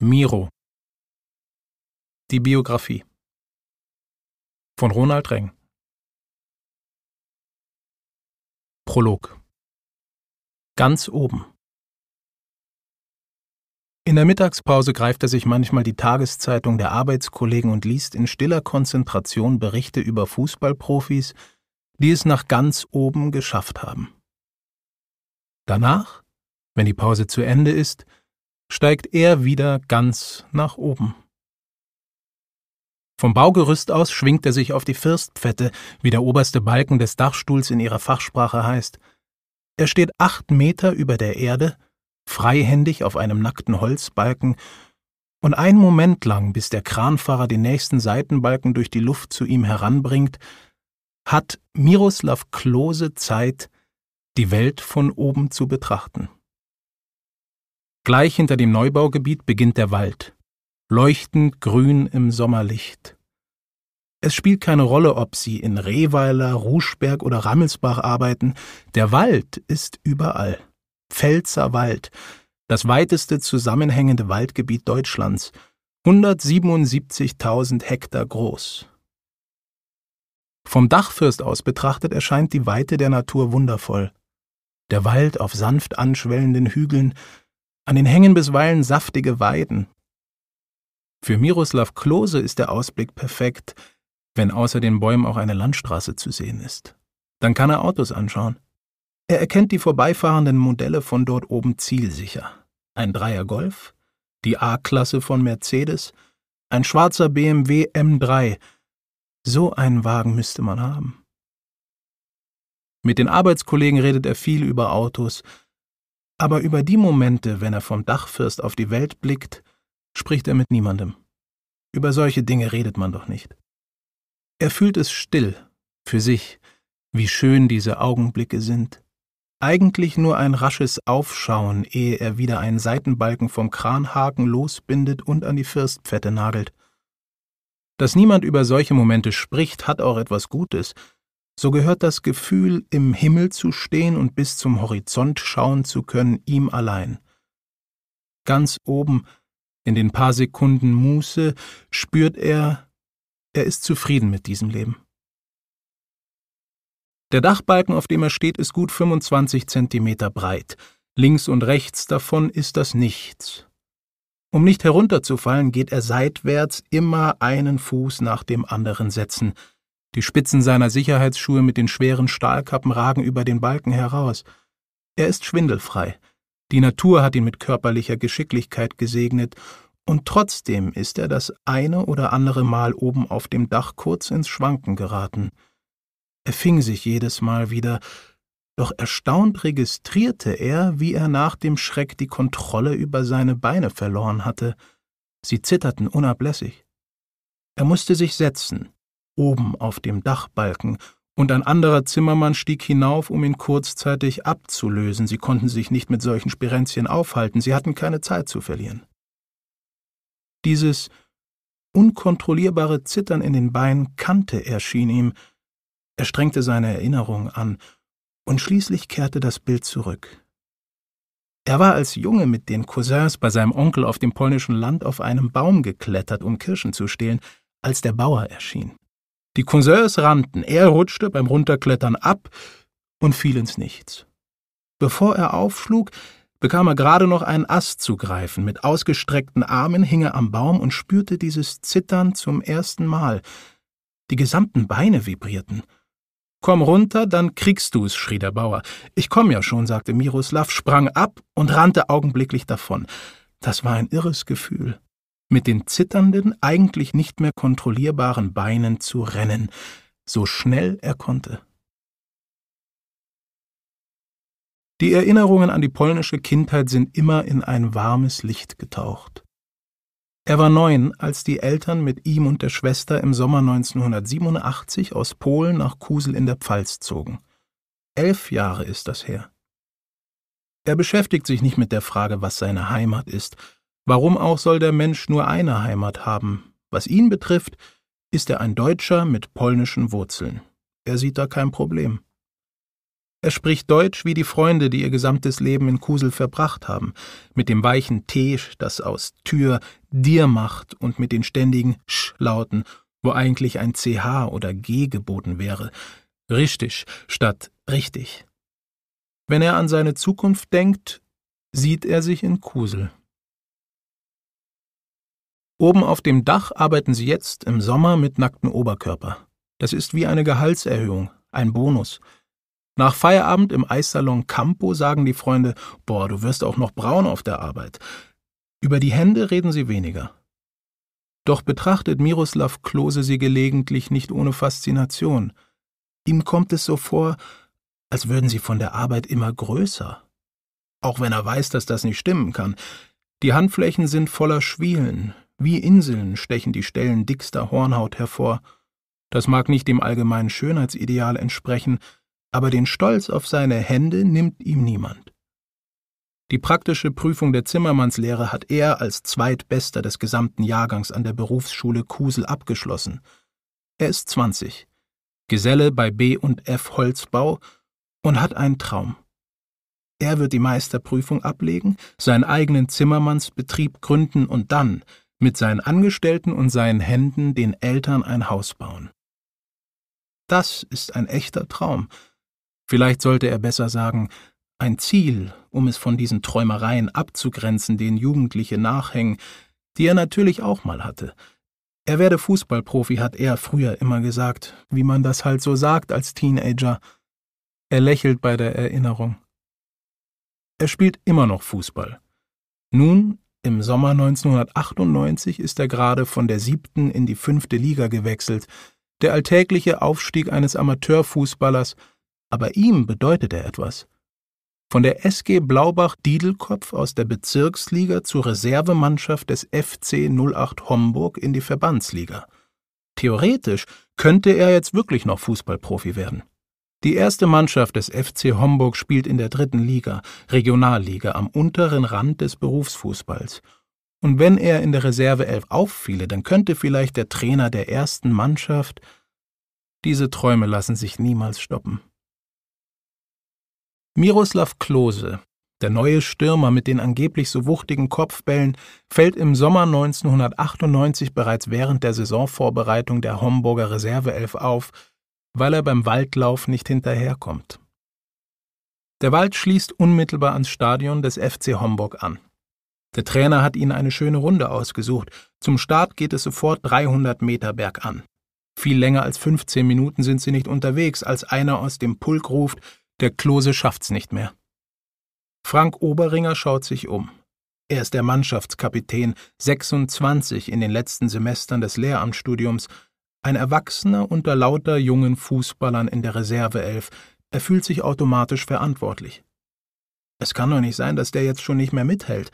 Miro. Die Biografie von Ronald Reng. Prolog. Ganz oben. In der Mittagspause greift er sich manchmal die Tageszeitung der Arbeitskollegen und liest in stiller Konzentration Berichte über Fußballprofis, die es nach ganz oben geschafft haben. Danach, wenn die Pause zu Ende ist, steigt er wieder ganz nach oben. Vom Baugerüst aus schwingt er sich auf die Firstpfette, wie der oberste Balken des Dachstuhls in ihrer Fachsprache heißt. Er steht acht Meter über der Erde, freihändig auf einem nackten Holzbalken, und einen Moment lang, bis der Kranfahrer den nächsten Seitenbalken durch die Luft zu ihm heranbringt, hat Miroslav Klose Zeit, die Welt von oben zu betrachten. Gleich hinter dem Neubaugebiet beginnt der Wald, leuchtend grün im Sommerlicht. Es spielt keine Rolle, ob Sie in Rehweiler, Ruschberg oder Rammelsbach arbeiten, der Wald ist überall. Pfälzer Wald, das weiteste zusammenhängende Waldgebiet Deutschlands, 177.000 Hektar groß. Vom Dachfürst aus betrachtet erscheint die Weite der Natur wundervoll. Der Wald auf sanft anschwellenden Hügeln, an den Hängen bisweilen saftige Weiden. Für Miroslav Klose ist der Ausblick perfekt, wenn außer den Bäumen auch eine Landstraße zu sehen ist. Dann kann er Autos anschauen. Er erkennt die vorbeifahrenden Modelle von dort oben zielsicher. Ein Dreier Golf, die A-Klasse von Mercedes, ein schwarzer BMW M3. So einen Wagen müsste man haben. Mit den Arbeitskollegen redet er viel über Autos, aber über die Momente, wenn er vom Dachfirst auf die Welt blickt, spricht er mit niemandem. Über solche Dinge redet man doch nicht. Er fühlt es still, für sich, wie schön diese Augenblicke sind. Eigentlich nur ein rasches Aufschauen, ehe er wieder einen Seitenbalken vom Kranhaken losbindet und an die Firstpfette nagelt. Dass niemand über solche Momente spricht, hat auch etwas Gutes, so gehört das Gefühl, im Himmel zu stehen und bis zum Horizont schauen zu können, ihm allein. Ganz oben, in den paar Sekunden Muße, spürt er, er ist zufrieden mit diesem Leben. Der Dachbalken, auf dem er steht, ist gut 25 Zentimeter breit. Links und rechts davon ist das Nichts. Um nicht herunterzufallen, geht er seitwärts immer einen Fuß nach dem anderen setzen – die Spitzen seiner Sicherheitsschuhe mit den schweren Stahlkappen ragen über den Balken heraus. Er ist schwindelfrei. Die Natur hat ihn mit körperlicher Geschicklichkeit gesegnet, und trotzdem ist er das eine oder andere Mal oben auf dem Dach kurz ins Schwanken geraten. Er fing sich jedes Mal wieder, doch erstaunt registrierte er, wie er nach dem Schreck die Kontrolle über seine Beine verloren hatte. Sie zitterten unablässig. Er musste sich setzen, oben auf dem Dachbalken, und ein anderer Zimmermann stieg hinauf, um ihn kurzzeitig abzulösen. Sie konnten sich nicht mit solchen Spirenzchen aufhalten, sie hatten keine Zeit zu verlieren. Dieses unkontrollierbare Zittern in den Beinen kannte er, schien ihm. Er strengte seine Erinnerung an, und schließlich kehrte das Bild zurück. Er war als Junge mit den Cousins bei seinem Onkel auf dem polnischen Land auf einem Baum geklettert, um Kirschen zu stehlen, als der Bauer erschien. Die Cousins rannten, er rutschte beim Runterklettern ab und fiel ins Nichts. Bevor er aufschlug, bekam er gerade noch einen Ast zu greifen. Mit ausgestreckten Armen hing er am Baum und spürte dieses Zittern zum ersten Mal. Die gesamten Beine vibrierten. Komm runter, dann kriegst du's, schrie der Bauer. Ich komm ja schon, sagte Miroslav, sprang ab und rannte augenblicklich davon. Das war ein irres Gefühl mit den zitternden, eigentlich nicht mehr kontrollierbaren Beinen zu rennen, so schnell er konnte. Die Erinnerungen an die polnische Kindheit sind immer in ein warmes Licht getaucht. Er war neun, als die Eltern mit ihm und der Schwester im Sommer 1987 aus Polen nach Kusel in der Pfalz zogen. Elf Jahre ist das her. Er beschäftigt sich nicht mit der Frage, was seine Heimat ist, Warum auch soll der Mensch nur eine Heimat haben? Was ihn betrifft, ist er ein Deutscher mit polnischen Wurzeln. Er sieht da kein Problem. Er spricht Deutsch wie die Freunde, die ihr gesamtes Leben in Kusel verbracht haben, mit dem weichen T, das aus Tür dir macht und mit den ständigen Sch-Lauten, wo eigentlich ein CH oder G geboten wäre. Richtig statt richtig. Wenn er an seine Zukunft denkt, sieht er sich in Kusel. Oben auf dem Dach arbeiten sie jetzt im Sommer mit nacktem Oberkörper. Das ist wie eine Gehaltserhöhung, ein Bonus. Nach Feierabend im Eissalon Campo sagen die Freunde, boah, du wirst auch noch braun auf der Arbeit. Über die Hände reden sie weniger. Doch betrachtet Miroslav Klose sie gelegentlich nicht ohne Faszination. Ihm kommt es so vor, als würden sie von der Arbeit immer größer. Auch wenn er weiß, dass das nicht stimmen kann. Die Handflächen sind voller Schwielen, wie Inseln stechen die Stellen dickster Hornhaut hervor. Das mag nicht dem allgemeinen Schönheitsideal entsprechen, aber den Stolz auf seine Hände nimmt ihm niemand. Die praktische Prüfung der Zimmermannslehre hat er als zweitbester des gesamten Jahrgangs an der Berufsschule Kusel abgeschlossen. Er ist 20, Geselle bei B und F Holzbau und hat einen Traum. Er wird die Meisterprüfung ablegen, seinen eigenen Zimmermannsbetrieb gründen und dann, mit seinen Angestellten und seinen Händen den Eltern ein Haus bauen. Das ist ein echter Traum. Vielleicht sollte er besser sagen, ein Ziel, um es von diesen Träumereien abzugrenzen, denen Jugendliche nachhängen, die er natürlich auch mal hatte. Er werde Fußballprofi, hat er früher immer gesagt, wie man das halt so sagt als Teenager. Er lächelt bei der Erinnerung. Er spielt immer noch Fußball. Nun im Sommer 1998 ist er gerade von der siebten in die fünfte Liga gewechselt, der alltägliche Aufstieg eines Amateurfußballers, aber ihm bedeutet er etwas. Von der SG Blaubach Diedelkopf aus der Bezirksliga zur Reservemannschaft des FC 08 Homburg in die Verbandsliga. Theoretisch könnte er jetzt wirklich noch Fußballprofi werden. Die erste Mannschaft des FC Homburg spielt in der dritten Liga, Regionalliga, am unteren Rand des Berufsfußballs. Und wenn er in der Reserveelf auffiele, dann könnte vielleicht der Trainer der ersten Mannschaft. Diese Träume lassen sich niemals stoppen. Miroslav Klose, der neue Stürmer mit den angeblich so wuchtigen Kopfbällen, fällt im Sommer 1998 bereits während der Saisonvorbereitung der Homburger Reserveelf auf weil er beim Waldlauf nicht hinterherkommt. Der Wald schließt unmittelbar ans Stadion des FC Homburg an. Der Trainer hat ihnen eine schöne Runde ausgesucht. Zum Start geht es sofort 300 Meter bergan. Viel länger als 15 Minuten sind sie nicht unterwegs, als einer aus dem Pulk ruft, der Klose schafft's nicht mehr. Frank Oberinger schaut sich um. Er ist der Mannschaftskapitän, 26 in den letzten Semestern des Lehramtsstudiums, ein Erwachsener unter lauter jungen Fußballern in der Reserveelf, er fühlt sich automatisch verantwortlich. Es kann doch nicht sein, dass der jetzt schon nicht mehr mithält.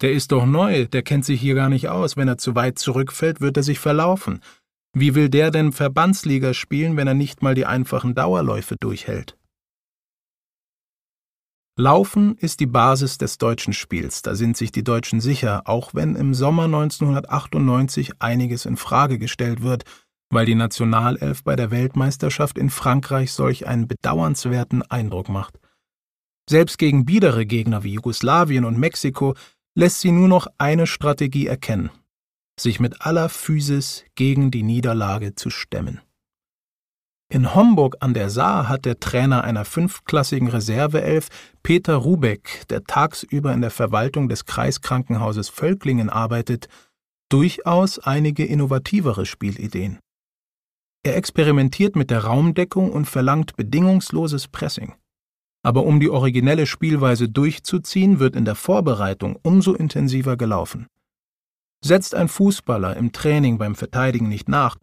Der ist doch neu, der kennt sich hier gar nicht aus. Wenn er zu weit zurückfällt, wird er sich verlaufen. Wie will der denn Verbandsliga spielen, wenn er nicht mal die einfachen Dauerläufe durchhält? Laufen ist die Basis des deutschen Spiels, da sind sich die Deutschen sicher, auch wenn im Sommer 1998 einiges in Frage gestellt wird, weil die Nationalelf bei der Weltmeisterschaft in Frankreich solch einen bedauernswerten Eindruck macht. Selbst gegen biedere Gegner wie Jugoslawien und Mexiko lässt sie nur noch eine Strategie erkennen, sich mit aller Physis gegen die Niederlage zu stemmen. In Homburg an der Saar hat der Trainer einer fünftklassigen Reserveelf, Peter Rubeck, der tagsüber in der Verwaltung des Kreiskrankenhauses Völklingen arbeitet, durchaus einige innovativere Spielideen. Er experimentiert mit der Raumdeckung und verlangt bedingungsloses Pressing. Aber um die originelle Spielweise durchzuziehen, wird in der Vorbereitung umso intensiver gelaufen. Setzt ein Fußballer im Training beim Verteidigen nicht nach,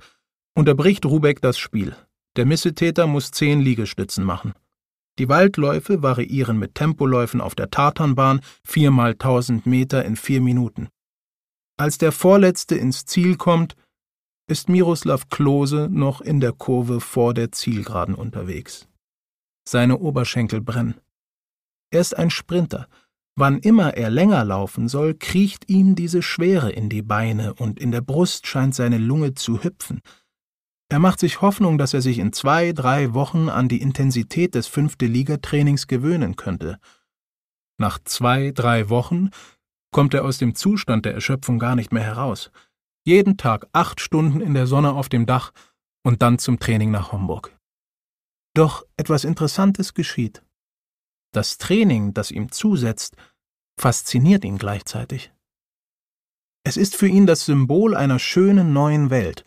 unterbricht Rubeck das Spiel. Der Missetäter muss zehn Liegestützen machen. Die Waldläufe variieren mit Tempoläufen auf der Tatanbahn viermal tausend Meter in vier Minuten. Als der Vorletzte ins Ziel kommt, ist Miroslav Klose noch in der Kurve vor der Zielgeraden unterwegs. Seine Oberschenkel brennen. Er ist ein Sprinter. Wann immer er länger laufen soll, kriecht ihm diese Schwere in die Beine und in der Brust scheint seine Lunge zu hüpfen. Er macht sich Hoffnung, dass er sich in zwei, drei Wochen an die Intensität des fünfte Liga-Trainings gewöhnen könnte. Nach zwei, drei Wochen kommt er aus dem Zustand der Erschöpfung gar nicht mehr heraus jeden Tag acht Stunden in der Sonne auf dem Dach und dann zum Training nach Homburg. Doch etwas Interessantes geschieht. Das Training, das ihm zusetzt, fasziniert ihn gleichzeitig. Es ist für ihn das Symbol einer schönen neuen Welt,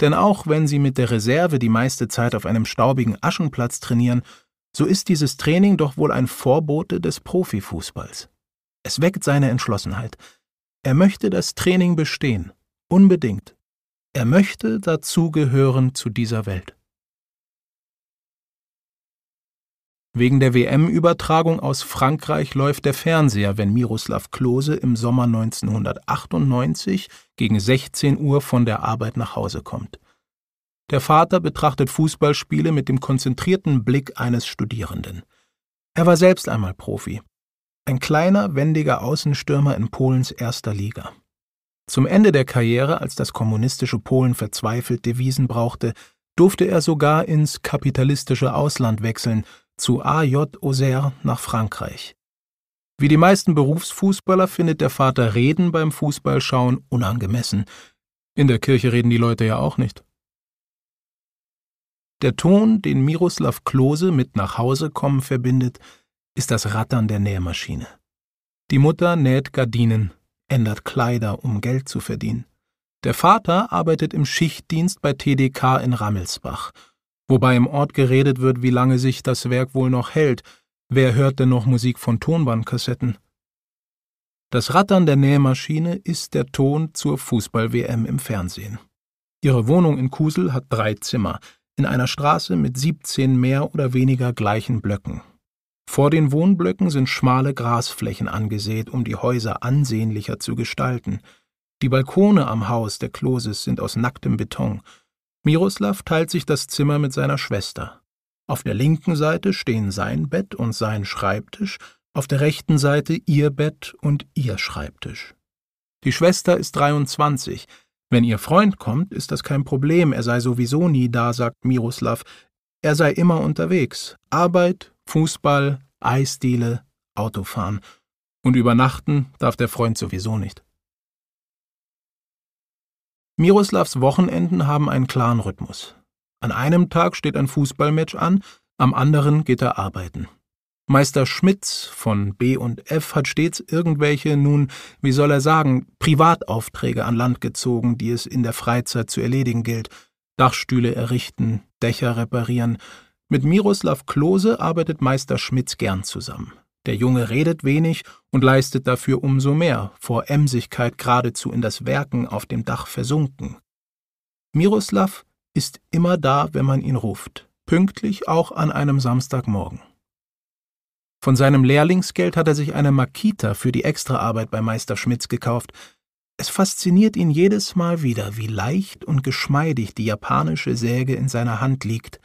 denn auch wenn sie mit der Reserve die meiste Zeit auf einem staubigen Aschenplatz trainieren, so ist dieses Training doch wohl ein Vorbote des Profifußballs. Es weckt seine Entschlossenheit. Er möchte das Training bestehen. Unbedingt. Er möchte dazugehören zu dieser Welt. Wegen der WM-Übertragung aus Frankreich läuft der Fernseher, wenn Miroslav Klose im Sommer 1998 gegen 16 Uhr von der Arbeit nach Hause kommt. Der Vater betrachtet Fußballspiele mit dem konzentrierten Blick eines Studierenden. Er war selbst einmal Profi. Ein kleiner, wendiger Außenstürmer in Polens erster Liga. Zum Ende der Karriere, als das kommunistische Polen verzweifelt Devisen brauchte, durfte er sogar ins kapitalistische Ausland wechseln, zu A.J. Auxerre nach Frankreich. Wie die meisten Berufsfußballer findet der Vater Reden beim Fußballschauen unangemessen. In der Kirche reden die Leute ja auch nicht. Der Ton, den Miroslav Klose mit nach Hause kommen verbindet, ist das Rattern der Nähmaschine. Die Mutter näht Gardinen, ändert Kleider, um Geld zu verdienen. Der Vater arbeitet im Schichtdienst bei TDK in Rammelsbach, wobei im Ort geredet wird, wie lange sich das Werk wohl noch hält, wer hört denn noch Musik von Tonbandkassetten? Das Rattern der Nähmaschine ist der Ton zur Fußball-WM im Fernsehen. Ihre Wohnung in Kusel hat drei Zimmer, in einer Straße mit 17 mehr oder weniger gleichen Blöcken. Vor den Wohnblöcken sind schmale Grasflächen angesät, um die Häuser ansehnlicher zu gestalten. Die Balkone am Haus der Kloses sind aus nacktem Beton. Miroslav teilt sich das Zimmer mit seiner Schwester. Auf der linken Seite stehen sein Bett und sein Schreibtisch, auf der rechten Seite ihr Bett und ihr Schreibtisch. Die Schwester ist 23. Wenn ihr Freund kommt, ist das kein Problem, er sei sowieso nie da, sagt Miroslav, er sei immer unterwegs. Arbeit, Fußball, Eisdiele, Autofahren. Und übernachten darf der Freund sowieso nicht. Miroslavs Wochenenden haben einen klaren Rhythmus. An einem Tag steht ein Fußballmatch an, am anderen geht er arbeiten. Meister Schmitz von B und F hat stets irgendwelche, nun, wie soll er sagen, Privataufträge an Land gezogen, die es in der Freizeit zu erledigen gilt. Dachstühle errichten, Dächer reparieren. Mit Miroslav Klose arbeitet Meister Schmitz gern zusammen. Der Junge redet wenig und leistet dafür umso mehr, vor Emsigkeit geradezu in das Werken auf dem Dach versunken. Miroslav ist immer da, wenn man ihn ruft, pünktlich auch an einem Samstagmorgen. Von seinem Lehrlingsgeld hat er sich eine Makita für die Extraarbeit bei Meister Schmitz gekauft, es fasziniert ihn jedes Mal wieder, wie leicht und geschmeidig die japanische Säge in seiner Hand liegt,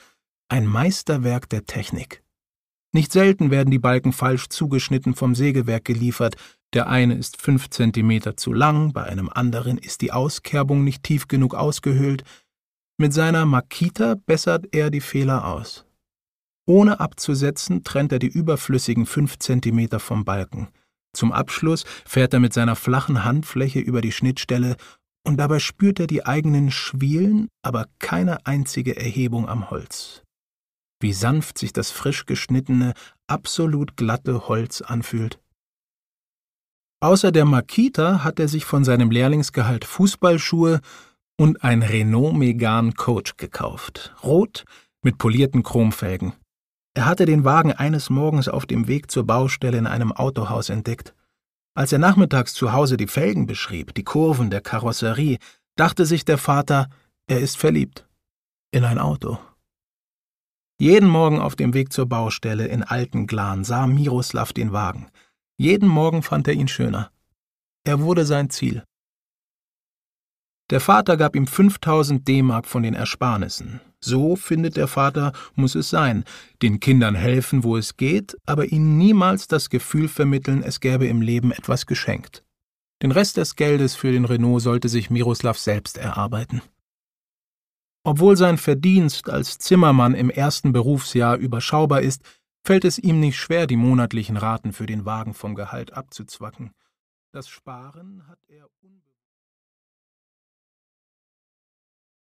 ein Meisterwerk der Technik. Nicht selten werden die Balken falsch zugeschnitten vom Sägewerk geliefert, der eine ist fünf Zentimeter zu lang, bei einem anderen ist die Auskerbung nicht tief genug ausgehöhlt, mit seiner Makita bessert er die Fehler aus. Ohne abzusetzen trennt er die überflüssigen fünf Zentimeter vom Balken – zum Abschluss fährt er mit seiner flachen Handfläche über die Schnittstelle und dabei spürt er die eigenen Schwielen, aber keine einzige Erhebung am Holz. Wie sanft sich das frisch geschnittene, absolut glatte Holz anfühlt. Außer der Makita hat er sich von seinem Lehrlingsgehalt Fußballschuhe und ein Renault Megan Coach gekauft. Rot mit polierten Chromfelgen. Er hatte den Wagen eines Morgens auf dem Weg zur Baustelle in einem Autohaus entdeckt. Als er nachmittags zu Hause die Felgen beschrieb, die Kurven der Karosserie, dachte sich der Vater, er ist verliebt. In ein Auto. Jeden Morgen auf dem Weg zur Baustelle in Altenglan sah Miroslav den Wagen. Jeden Morgen fand er ihn schöner. Er wurde sein Ziel. Der Vater gab ihm 5000 D-Mark von den Ersparnissen. So findet der Vater, muss es sein, den Kindern helfen, wo es geht, aber ihnen niemals das Gefühl vermitteln, es gäbe im Leben etwas geschenkt. Den Rest des Geldes für den Renault sollte sich Miroslav selbst erarbeiten. Obwohl sein Verdienst als Zimmermann im ersten Berufsjahr überschaubar ist, fällt es ihm nicht schwer, die monatlichen Raten für den Wagen vom Gehalt abzuzwacken. Das Sparen hat er